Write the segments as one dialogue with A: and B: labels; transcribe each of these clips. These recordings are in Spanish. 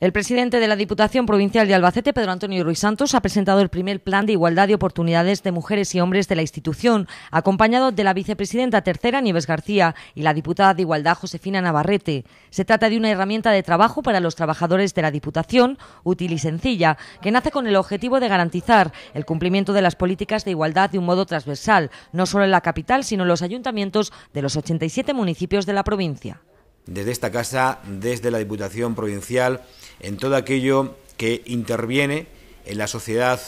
A: El presidente de la Diputación Provincial de Albacete, Pedro Antonio Ruiz Santos, ha presentado el primer plan de igualdad de oportunidades de mujeres y hombres de la institución, acompañado de la vicepresidenta tercera Nieves García y la diputada de Igualdad Josefina Navarrete. Se trata de una herramienta de trabajo para los trabajadores de la Diputación, útil y sencilla, que nace con el objetivo de garantizar el cumplimiento de las políticas de igualdad de un modo transversal, no solo en la capital, sino en los ayuntamientos de los 87 municipios de la provincia
B: desde esta casa, desde la Diputación Provincial, en todo aquello que interviene en la sociedad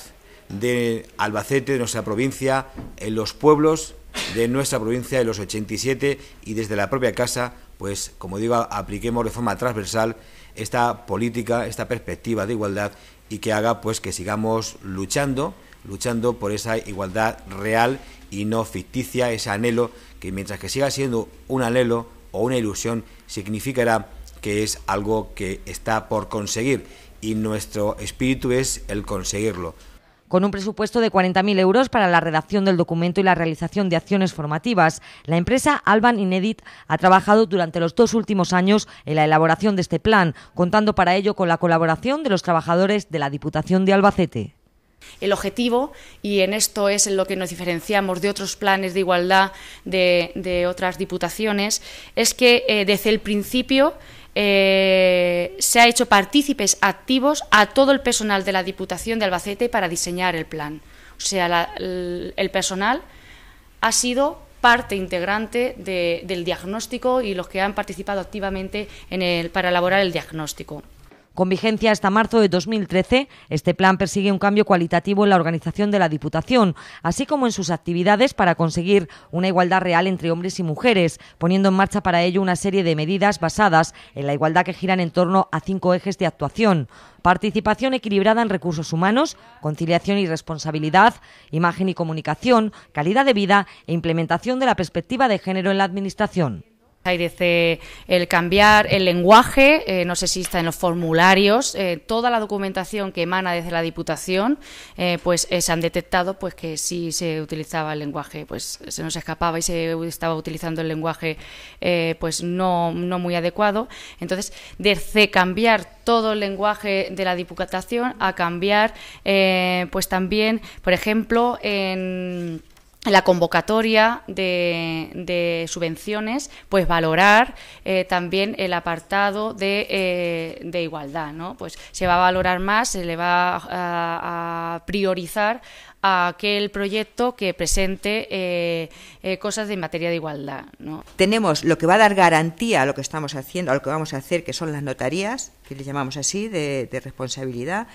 B: de Albacete, de nuestra provincia, en los pueblos de nuestra provincia de los 87 y desde la propia casa, pues como digo, apliquemos de forma transversal esta política, esta perspectiva de igualdad y que haga pues que sigamos luchando, luchando por esa igualdad real y no ficticia, ese anhelo que mientras que siga siendo un anhelo, o una ilusión significará que es algo que está por conseguir y nuestro espíritu es el conseguirlo.
A: Con un presupuesto de 40.000 euros para la redacción del documento y la realización de acciones formativas, la empresa Alban Inedit ha trabajado durante los dos últimos años en la elaboración de este plan, contando para ello con la colaboración de los trabajadores de la Diputación de Albacete.
C: El objetivo, y en esto es en lo que nos diferenciamos de otros planes de igualdad de, otras diputaciones, es que eh, desde el principio eh, se ha hecho partícipes activos a todo el personal de la Diputación de Albacete para diseñar el plan. O sea, el, personal ha sido parte integrante del diagnóstico y los que han participado activamente en para elaborar el diagnóstico.
A: Con vigencia hasta marzo de 2013, este plan persigue un cambio cualitativo en la organización de la Diputación, así como en sus actividades para conseguir una igualdad real entre hombres y mujeres, poniendo en marcha para ello una serie de medidas basadas en la igualdad que giran en torno a cinco ejes de actuación. Participación equilibrada en recursos humanos, conciliación y responsabilidad, imagen y comunicación, calidad de vida e implementación
C: de la perspectiva de género en la Administración desde el cambiar el lenguaje, eh, no sé si está en los formularios, eh, toda la documentación que emana desde la Diputación, eh, pues se han detectado pues que sí se utilizaba el lenguaje, pues se nos escapaba y se estaba utilizando el lenguaje pues no, no muy adecuado. Entonces, desde cambiar todo el lenguaje de la Diputación a cambiar pues también, por ejemplo, en la convocatoria de, subvenciones, pues valorar eh, también el apartado eh, de, igualdad, ¿no? Pues se va a valorar más, se le va a, priorizar a aquel proyecto que presente eh, cosas en materia de igualdad,
D: Tenemos lo que va a dar garantía a lo que estamos haciendo, a lo que vamos a hacer, que son las notarías, que le llamamos así, de, de responsabilidad,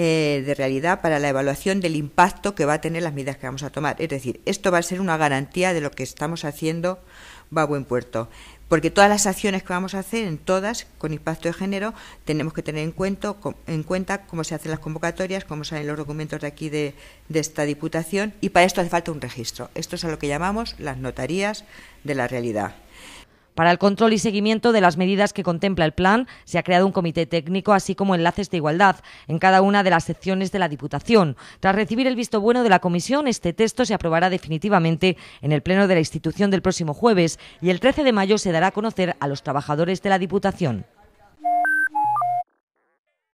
D: eh, de realidad para la evaluación del impacto que va a tener las medidas que vamos a tomar. Es decir, esto va a ser una garantía de lo que estamos haciendo va a buen puerto. Porque todas las acciones que vamos a hacer, en todas, con impacto de género, tenemos que tener en cuenta, en cuenta cómo se hacen las convocatorias, cómo salen los documentos de aquí de, de esta Diputación, y para esto hace falta un registro. Esto es a lo que llamamos
A: las notarías de la realidad. Para el control y seguimiento de las medidas que contempla el plan, se ha creado un comité técnico, así como enlaces de igualdad en cada una de las secciones de la Diputación. Tras recibir el visto bueno de la Comisión, este texto se aprobará definitivamente en el Pleno de la institución del próximo jueves y el 13 de mayo se dará a conocer a los trabajadores de la Diputación.